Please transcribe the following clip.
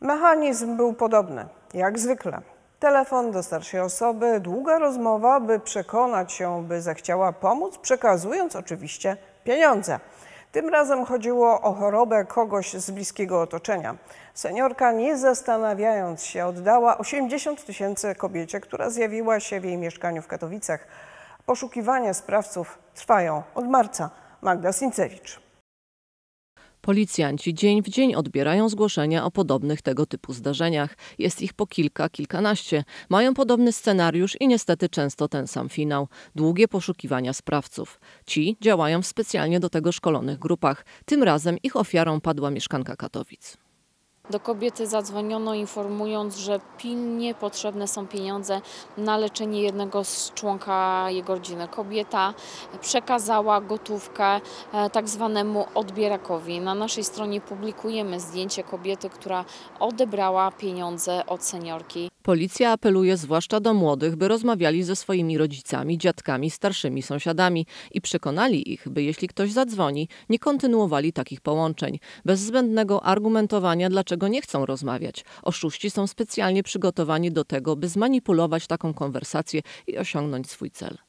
Mechanizm był podobny, jak zwykle. Telefon do starszej osoby, długa rozmowa, by przekonać się, by zechciała pomóc, przekazując oczywiście pieniądze. Tym razem chodziło o chorobę kogoś z bliskiego otoczenia. Seniorka, nie zastanawiając się, oddała 80 tysięcy kobiecie, która zjawiła się w jej mieszkaniu w Katowicach. Poszukiwania sprawców trwają od marca. Magda Sincewicz. Policjanci dzień w dzień odbierają zgłoszenia o podobnych tego typu zdarzeniach. Jest ich po kilka, kilkanaście. Mają podobny scenariusz i niestety często ten sam finał. Długie poszukiwania sprawców. Ci działają w specjalnie do tego szkolonych grupach. Tym razem ich ofiarą padła mieszkanka Katowic. Do kobiety zadzwoniono informując, że pilnie potrzebne są pieniądze na leczenie jednego z członka jego rodziny. Kobieta przekazała gotówkę e, tak zwanemu odbierakowi. Na naszej stronie publikujemy zdjęcie kobiety, która odebrała pieniądze od seniorki. Policja apeluje zwłaszcza do młodych, by rozmawiali ze swoimi rodzicami, dziadkami, starszymi sąsiadami i przekonali ich, by jeśli ktoś zadzwoni, nie kontynuowali takich połączeń, bez zbędnego argumentowania, dlaczego dlaczego nie chcą rozmawiać. Oszuści są specjalnie przygotowani do tego, by zmanipulować taką konwersację i osiągnąć swój cel.